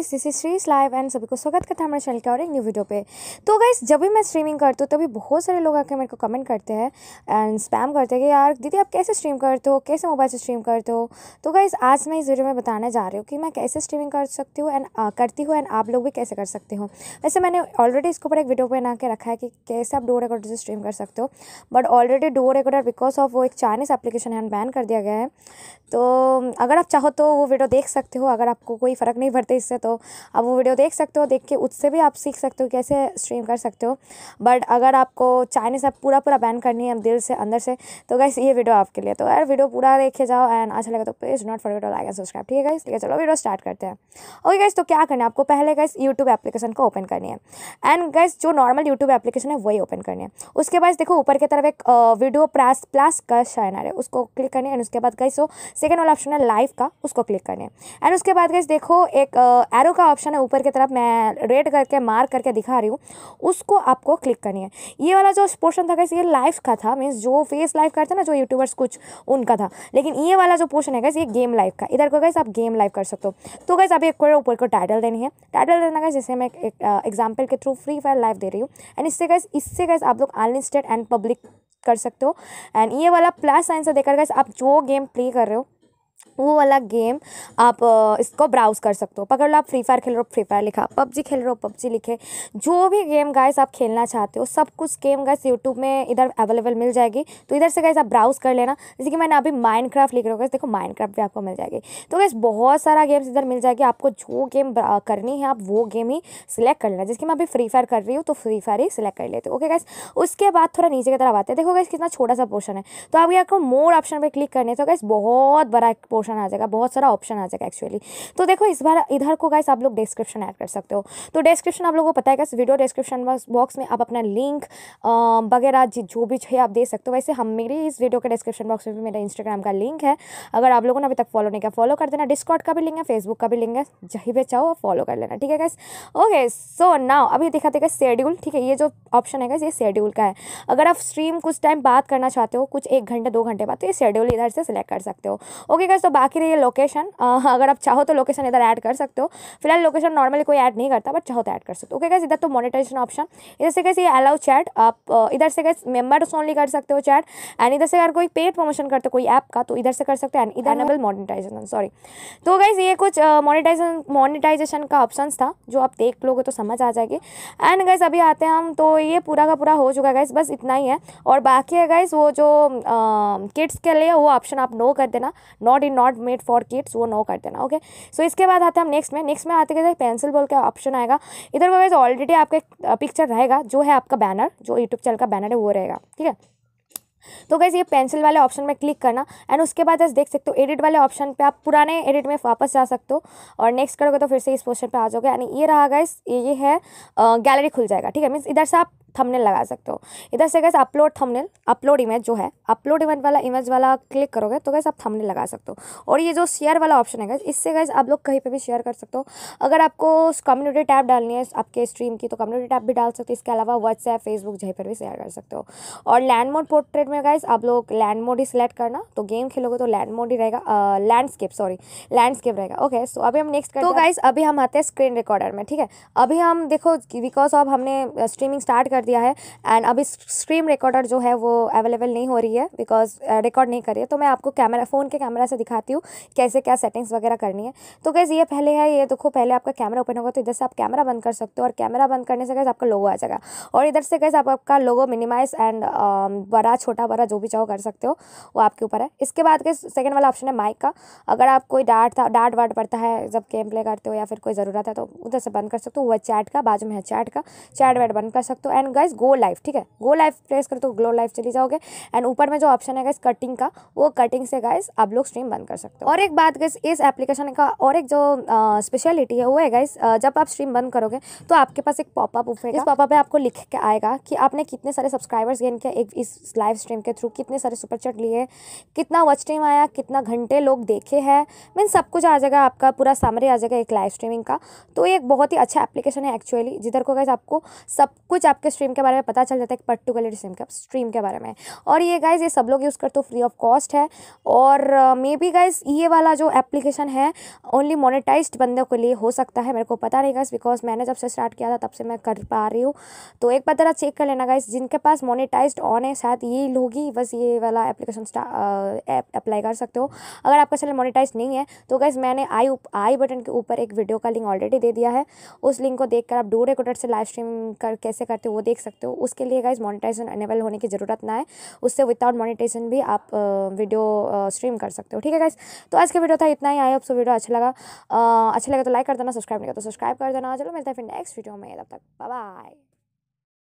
guys this is Shreej live and सभी को स्वागत करता है हमारे चैनल के और एक न्यू वीडियो पे तो गाइस जब भी मैं स्ट्रीमिंग करती हूँ तभी बहुत सारे लोग आके मेरे को कमेंट करते हैं एंड स्पैम करते हैं कि यार दीदी आप कैसे स्ट्रीम करते हो कैसे मोबाइल से स्ट्रीम करते हो तो गाइस आज मैं इस वीडियो में बताने जा रही हूँ कि मैं कैसे स्ट्रीमिंग कर सकती हूँ एंड करती हूँ एंड आप लोग भी कैसे कर सकते हो वैसे मैंने ऑलरेडी इसके ऊपर एक वीडियो बना के रखा है कि कैसे आप डोर रिकॉर्डर से स्ट्रीम कर सकते हो but already door recorder because of वो एक चाइनीज़ एप्लीकेशन है बैन कर दिया गया है तो अगर आप चाहो तो वो वीडियो देख सकते हो अगर आपको कोई फ़र्क नहीं पड़ता इससे तो तो आप वो वीडियो देख सकते हो देख के उससे भी आप सीख सकते हो कैसे स्ट्रीम कर सकते हो बट अगर आपको चाइनीज़ ऐप पूरा पूरा बैन करनी है दिल से अंदर से तो गाइस ये वीडियो आपके लिए तो यार वीडियो पूरा देखे जाओ एंड अच्छा लगे तो please not for to like and subscribe ठीक है ठीक है चलो वीडियो स्टार्ट करते हैं ओके गाइस तो क्या करना है आपको पहले गाइस यूट्यूब एप्लीकेशन को ओपन करनी है एंड गाइस जो नॉर्मल यूट्यूब एप्लीकेशन है वही ओपन करनी है उसके बाद देखो ऊपर की तरफ एक वीडियो प्लस प्लस का शाइनर है उसको क्लिक करनी है एंड उसके बाद गाइस वो सेकेंड वाला ऑप्शन है लाइव का उसको क्लिक करनी है एंड उसके बाद गाइस देखो एक एरो का ऑप्शन है ऊपर की तरफ मैं रेड करके मार्क करके दिखा रही हूँ उसको आपको क्लिक करनी है ये वाला जो पोर्शन था कैसे ये लाइफ का था मीन्स जो फेस लाइफ करते ना जो यूट्यूबर्स कुछ उनका था लेकिन ये वाला जो पोर्शन है कैसे ये गेम लाइफ का इधर को कैसे आप गेम लाइव कर सकते हो तो कैसे आप एक ऊपर को टाइटल देनी है टाइटल देना कैसे जैसे मैं एक एग्जाम्पल के थ्रू फ्री फायर लाइव दे रही हूँ एंड इससे कैसे इससे कैसे आप लोग अनलिस्टेड एंड पब्लिक कर सकते हो एंड ये वाला प्लस साइन से देखकर कैसे आप जो गेम प्ले कर रहे हो वो वाला गेम आप इसको ब्राउज कर सकते हो पकड़ लो आप फ्री फायर खेल रहे हो फ्री फायर लिखा पबजी खेल रहे हो पबजी लिखे जो भी गेम गाइस आप खेलना चाहते हो सब कुछ गेम गाइस यूट्यूब में इधर अवेलेबल मिल जाएगी तो इधर से गाइस आप ब्राउज कर लेना जैसे कि मैंने अभी माइंड क्राफ्ट लिख रहा हूँ देखो माइंड क्राफ्ट भी आपको मिल जाएगी तो गैस बहुत सारा गेम्स इधर मिल जाएगी आपको जो गेम करनी है आप वो गेम ही सिलेक्ट कर लेना जैसे कि मैं अभी फ्री फायर कर रही हूँ तो फ्री फायर ही सिलेक्ट कर लेते हो ओके गैस उसके बाद थोड़ा नीचे की तरफ आते हैं देखो गैस कितना छोटा सा पोर्शन है तो आप को मोर ऑप्शन पर क्लिक करने तो गैस बहुत बड़ा पोर्शन आ जाएगा बहुत सारा ऑप्शन आ जाएगा एक्चुअली तो देखो इस बार इधर को गाइस आप लोग डिस्क्रिप्शन ऐड कर सकते हो तो डिस्क्रिप्शन आप लोगों को पता है गाइस वीडियो डिस्क्रिप्शन बॉक्स में आप अपना लिंक वगैरह जो भी है आप दे सकते हो वैसे हम मेरी इस वीडियो के डिस्क्रिप्शन बॉक्स में भी मेरा इंस्टाग्राम का लिंक है अगर आप लोगों ने अभी तक फॉलो नहीं किया फॉलो कर देना डिस्कॉर्ड का भी लिंक है फेसबुक का भी लिंक है जही पे चाहो फॉलो कर लेना ठीक है गैस ओके सो नाउ अभी दिखाते गए शेड्यूल ठीक है ये जो ऑप्शन है गैस ये शेड्यूल का है अगर आप स्ट्रीम कुछ टाइम बात करना चाहते हो कुछ एक घंटे दो घंटे बाद तो ये शेड्यूल इधर से सिलेक्ट कर सकते हो ओके गैस तो बाकी रही है लोकेशन अगर आप चाहो तो लोकेशन इधर ऐड कर सकते हो फिलहाल लोकेशन नॉर्मली कोई ऐड नहीं करता बट चाहो तो ऐड कर सकते हो ओके गाइस इधर तो मोनिटाइजेशन ऑप्शन इधर से कैसे अलाउ चैट आप इधर से कैसे मेम्बर्स ओनली कर सकते हो चैट एंड इधर से अगर कोई पेड प्रमोशन करते हो कोई ऐप का तो इधर से कर सकते हो एंड इधर नबल मोनिटाइजेशन सॉरी तो गैस ये कुछ मोनिटाइजेशन मोनिटाइजेशन का ऑप्शन था जो आप देख लोगे तो समझ आ जाएगी एंड गैस अभी आते हैं हम तो ये पूरा का पूरा हो चुका है गैस बस इतना ही है और बाकी है गैस वो जो किड्स के लिए वो ऑप्शन आप नो कर देना not actually not made for kids वो नो कर देना ओके सो इसके बाद आते हैं हम नेक्स्ट में नेक्स्ट में आते हैं पेंसिल बॉल का ऑप्शन आएगा इधर वाइज ऑलरेडी आपका पिक्चर रहेगा जो है आपका बैनर जो यूट्यूब चैनल का बैनर है वो रहेगा ठीक है तो कैसे ये पेंसिल वाले ऑप्शन में क्लिक करना एंड उसके बाद जैसे देख सकते हो एडिट वाले ऑप्शन पे आप पुराने एडिट में वापस जा सकते हो और नेक्स्ट करोगे तो फिर से इस पोस्टर पे आ जाओगे यानी ये रहा गैस ये है गैलरी खुल जाएगा ठीक है मीन्स इधर से आप थंबनेल लगा सकते हो इधर से guys upload thumbnail upload image जो है अपलोड इमेज वाला इमेज वाला क्लिक करोगे तो गैस आप थंबनेल लगा सकते हो और ये जो शेयर वाला ऑप्शन है गैस इससे गैस आप लोग कहीं पे भी शेयर कर सकते हो अगर आपको कम्युनिटी टैब डालनी है आपके स्ट्रीम की तो कम्युनिटी टैब भी डाल सकते हो इसके अलावा व्हाट्सएप फेसबुक जहीं पर भी शेयर कर सकते हो और लैंड मोड पोर्ट्रेट में गैस आप लोग लैंड मोड ही सिलेक्ट करना तो गेम खेलोगे तो लैंड मोड ही रहेगा लैंडस्केप सॉरी लैंडस्केप रहेगा ओके सो अभी हम नेक्स्ट तो गाइज अभी हम आते हैं स्क्रीन रिकॉर्डर में ठीक है अभी हम देखो बिकॉज ऑफ हमने स्ट्रीमिंग स्टार्ट कर कर दिया है एंड अभी स्क्रीन रिकॉर्डर जो है वो अवेलेबल नहीं हो रही है बिकॉज रिकॉर्ड नहीं करिए तो मैं आपको कैमरा फ़ोन के कैमरा से दिखाती हूँ कैसे क्या सेटिंग्स वगैरह करनी है तो कैसे ये पहले है ये देखो पहले आपका कैमरा ओपन होगा तो इधर से आप कैमरा बंद कर सकते हो और कैमरा बंद करने से कैसे आपका लोगो आ जाएगा और इधर से कैसे आपका लोगो मिनिमाइज एंड बड़ा छोटा बड़ा जो भी चाहो कर सकते हो वो आपके ऊपर है इसके बाद कैसे सेकेंड वाला ऑप्शन है माइक का अगर आप कोई डांट था डांट वाट पड़ता है जब गेम प्ले करते हो या फिर कोई ज़रूरत है तो उधर से बंद कर सकते हो वह चैट का बाजू में है चैट का चैट वैट बंद कर सकते हो and and guys go live ठीक है गो लाइव प्रेस करो तो ग्लो लाइव चली जाओगे एंड ऊपर में जो ऑप्शन है गाइस कटिंग का वो कटिंग से गाइस आप लोग स्ट्रीम बंद कर सकते हो और एक बात गाइस इस एप्लीकेशन का और एक जो स्पेशलिटी है वो है गाइस जब आप स्ट्रीम बंद करोगे तो आपके पास एक पॉपअप उठेगा इस पॉपअप में आपको लिख के आएगा कि आपने कितने सारे सब्सक्राइबर्स गेन किया एक इस लाइव स्ट्रीम के थ्रू कितने सारे सुपरचेट लिए कितना वॉच टाइम आया कितना घंटे लोग देखे हैं मीन सब कुछ आ जाएगा आपका पूरा सामरी आ जाएगा एक लाइव स्ट्रीमिंग का तो एक बहुत ही अच्छा एप्लीकेशन है एक्चुअली जिधर को गैस आपको सब कुछ आपके स्ट्रीम के बारे में पता चल जाता है एक पर्टिकुलर स्ट्रीम का स्ट्रीम के बारे में और ये गाइज ये सब लोग यूज़ करते हो फ्री ऑफ कॉस्ट है और मे बी गाइज ये वाला जो एप्लीकेशन है ओनली मोनिटाइज बंदों के लिए हो सकता है मेरे को पता नहीं गाइज बिकॉज मैंने जब से स्टार्ट किया था तब से मैं कर पा रही हूँ तो एक बार ज़रा चेक कर लेना गाइज जिनके पास मोनिटाइज ऑन है शायद ये लोग ही बस ये वाला एप्लीकेशन अप्लाई uh, कर सकते हो अगर आपका चैनल मोनिटाइज नहीं है तो गाइज मैंने आई आई बटन के ऊपर एक वीडियो का लिंक ऑलरेडी दे दिया है उस लिंक को देखकर आप डू रिकॉर्डर से लाइव स्ट्रीम कर कैसे करते हो वो देख सकते हो उसके लिए गाइज मोनिटाइजेशन अनेबल होने की ज़रूरत ना है उससे विदाउट मोनिटाइजेशन भी आप वीडियो स्ट्रीम कर सकते हो ठीक है गाइज तो आज का वीडियो था इतना ही आया आपको वीडियो अच्छा लगा अच्छा लगा तो लाइक कर देना सब्सक्राइब नहीं कर तो सब्सक्राइब कर देना चलो मिलता है फिर नेक्स्ट वीडियो में तब तक बाय